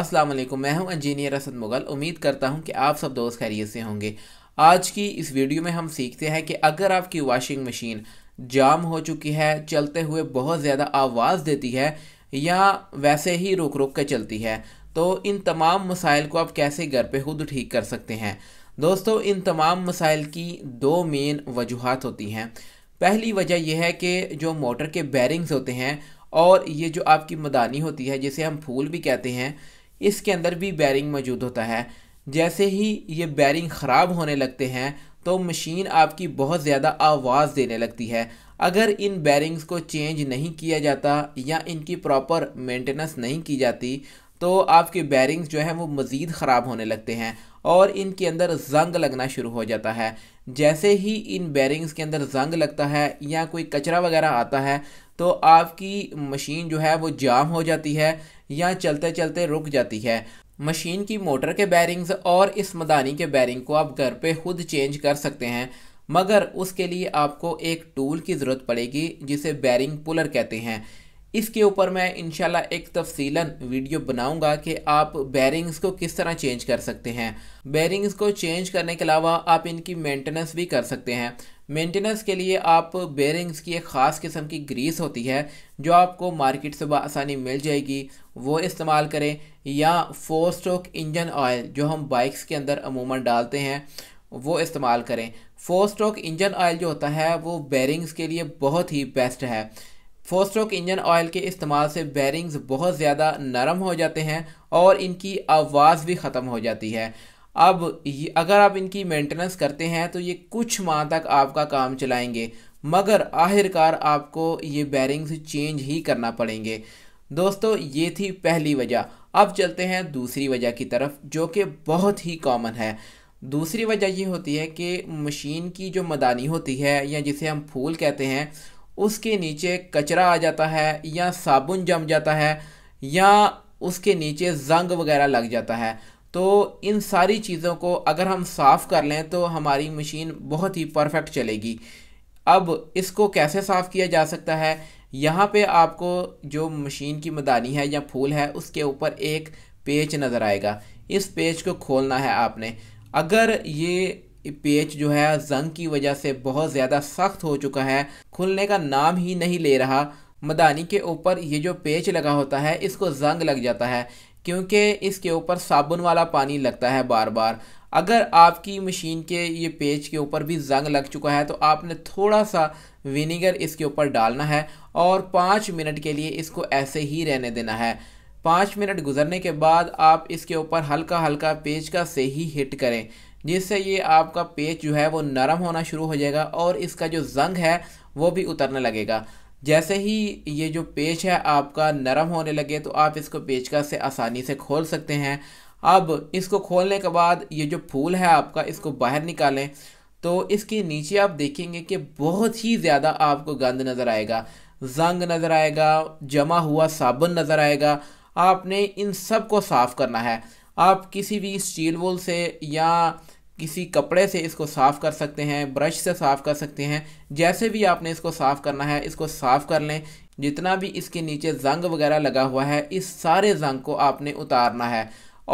अस्सलाम वालेकुम मैं हूं इंजीनियर असद मुगल उम्मीद करता हूं कि आप सब दोस्त खैरियत से होंगे आज की इस वीडियो में हम सीखते हैं कि अगर आपकी वॉशिंग मशीन जाम हो चुकी है चलते हुए बहुत ज़्यादा आवाज़ देती है या वैसे ही रुक रुक कर चलती है तो इन तमाम मसाइल को आप कैसे घर पर खुद ठीक कर सकते हैं दोस्तों इन तमाम मसाइल की दो मेन वजूहत होती हैं पहली वजह यह है कि जो मोटर के बैरिंग्स होते हैं और ये जो आपकी मदानी होती है जिसे हम फूल भी कहते हैं इसके अंदर भी बैरिंग मौजूद होता है जैसे ही ये बैरिंग ख़राब होने लगते हैं तो मशीन आपकी बहुत ज़्यादा आवाज़ देने लगती है अगर इन बैरिंग्स को चेंज नहीं किया जाता या इनकी प्रॉपर मेंटेनेंस नहीं की जाती तो आपके बैरिंग्स जो हैं वो मज़ीद ख़राब होने लगते हैं और इनके अंदर जंग लगना शुरू हो जाता है जैसे ही इन बैरिंग्स के अंदर जंग लगता है या कोई कचरा वगैरह आता है तो आपकी मशीन जो है वो जाम हो जाती है या चलते चलते रुक जाती है मशीन की मोटर के बैरिंग्स और इस मदानी के बैरिंग को आप घर पे खुद चेंज कर सकते हैं मगर उसके लिए आपको एक टूल की ज़रूरत पड़ेगी जिसे बैरिंग पुलर कहते हैं इसके ऊपर मैं इनशाला एक तफसीला वीडियो बनाऊंगा कि आप बैरिंग्स को किस तरह चेंज कर सकते हैं बैरिंग्स को चेंज करने के अलावा आप इनकी मेंटेनेंस भी कर सकते हैं मेंटेनेंस के लिए आप बेरिंग्स की एक ख़ास किस्म की ग्रीस होती है जो आपको मार्केट से आसानी मिल जाएगी वो इस्तेमाल करें या फोर स्ट्रोक इंजन ऑयल जो हम बाइक्स के अंदर अमूमन डालते हैं वो इस्तेमाल करें फोर स्ट्रोक इंजन ऑयल जो होता है वो बैरिंग्स के लिए बहुत ही बेस्ट है फोर स्ट्रोक इंजन ऑयल के इस्तेमाल से बैरिंग्स बहुत ज़्यादा नरम हो जाते हैं और इनकी आवाज़ भी ख़त्म हो जाती है अब अगर आप इनकी मेंटेनेंस करते हैं तो ये कुछ माह तक आपका काम चलाएंगे मगर आखिरकार आपको ये बैरिंग्स चेंज ही करना पड़ेंगे दोस्तों ये थी पहली वजह अब चलते हैं दूसरी वजह की तरफ जो कि बहुत ही कॉमन है दूसरी वजह ये होती है कि मशीन की जो मदानी होती है या जिसे हम फूल कहते हैं उसके नीचे कचरा आ जाता है या साबुन जम जाता है या उसके नीचे जंग वगैरह लग जाता है तो इन सारी चीज़ों को अगर हम साफ़ कर लें तो हमारी मशीन बहुत ही परफेक्ट चलेगी अब इसको कैसे साफ़ किया जा सकता है यहाँ पे आपको जो मशीन की मदानी है या फूल है उसके ऊपर एक पेच नज़र आएगा इस पेच को खोलना है आपने अगर ये पेच जो है जंग की वजह से बहुत ज़्यादा सख्त हो चुका है खुलने का नाम ही नहीं ले रहा मदानी के ऊपर ये जो पेच लगा होता है इसको जंग लग जाता है क्योंकि इसके ऊपर साबुन वाला पानी लगता है बार बार अगर आपकी मशीन के ये पेच के ऊपर भी जंग लग चुका है तो आपने थोड़ा सा विनीगर इसके ऊपर डालना है और पाँच मिनट के लिए इसको ऐसे ही रहने देना है पाँच मिनट गुजरने के बाद आप इसके ऊपर हल्का हल्का पेचका का से ही हिट करें जिससे ये आपका पेज जो है वो नरम होना शुरू हो जाएगा और इसका जो जंग है वो भी उतरने लगेगा जैसे ही ये जो पेज है आपका नरम होने लगे तो आप इसको पेचका से आसानी से खोल सकते हैं अब इसको खोलने के बाद ये जो फूल है आपका इसको बाहर निकालें तो इसके नीचे आप देखेंगे कि बहुत ही ज़्यादा आपको गंद नज़र आएगा जंग नज़र आएगा जमा हुआ साबुन नज़र आएगा आपने इन सब को साफ़ करना है आप किसी भी स्टील वूल से या किसी कपड़े से इसको साफ़ कर सकते हैं ब्रश से साफ़ कर सकते हैं जैसे भी आपने इसको साफ़ करना है इसको साफ़ कर लें जितना भी इसके नीचे जंग वगैरह लगा हुआ है इस सारे जंग को आपने उतारना है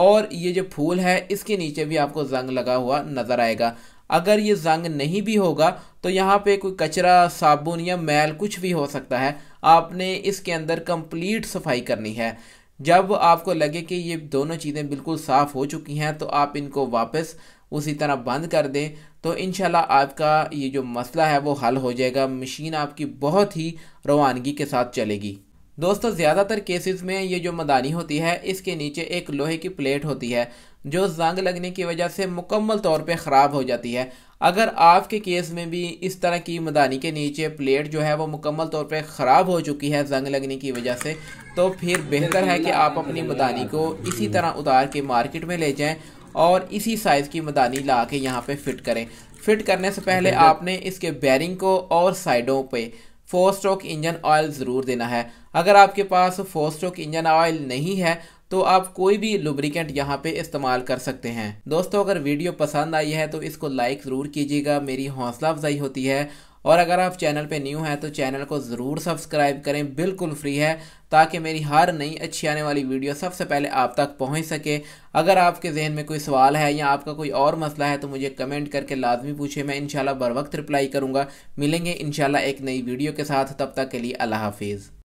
और ये जो फूल है इसके नीचे भी आपको जंग लगा हुआ नज़र आएगा अगर ये जंग नहीं भी होगा तो यहाँ पे कोई कचरा साबुन या मैल कुछ भी हो सकता है आपने इसके अंदर कंप्लीट सफाई करनी है जब आपको लगे कि ये दोनों चीज़ें बिल्कुल साफ़ हो चुकी हैं तो आप इनको वापस उसी तरह बंद कर दें तो इन आपका ये जो मसला है वो हल हो जाएगा मशीन आपकी बहुत ही रवानगी के साथ चलेगी दोस्तों ज़्यादातर केसेस में ये जो मदानी होती है इसके नीचे एक लोहे की प्लेट होती है जो जंग लगने की वजह से मुकम्मल तौर पे ख़राब हो जाती है अगर आपके केस में भी इस तरह की मदानी के नीचे प्लेट जो है वो मुकम्मल तौर पे ख़राब हो चुकी है जंग लगने की वजह से तो फिर बेहतर है कि आप अपनी मदानी को इसी तरह उतार के मार्केट में ले जाएं और इसी साइज़ की मदानी ला के यहाँ पर फिट करें फिट करने से पहले आपने इसके बैरिंग को और साइडों पर फोर स्ट्रोक इंजन ऑयल ज़रूर देना है अगर आपके पास फोर स्ट्रोक इंजन ऑयल नहीं है तो आप कोई भी लुब्रिकेंट यहाँ पे इस्तेमाल कर सकते हैं दोस्तों अगर वीडियो पसंद आई है तो इसको लाइक ज़रूर कीजिएगा मेरी हौसला अफजाई होती है और अगर आप चैनल पे न्यू हैं तो चैनल को ज़रूर सब्सक्राइब करें बिल्कुल फ्री है ताकि मेरी हर नई अच्छी आने वाली वीडियो सबसे पहले आप तक पहुंच सके अगर आपके जहन में कोई सवाल है या आपका कोई और मसला है तो मुझे कमेंट करके लाजमी पूछे मैं इंशाल्लाह बर वक्त रिप्लाई करूँगा मिलेंगे इंशाल्लाह एक नई वीडियो के साथ तब तक के लिए अल्लाह हाफिज़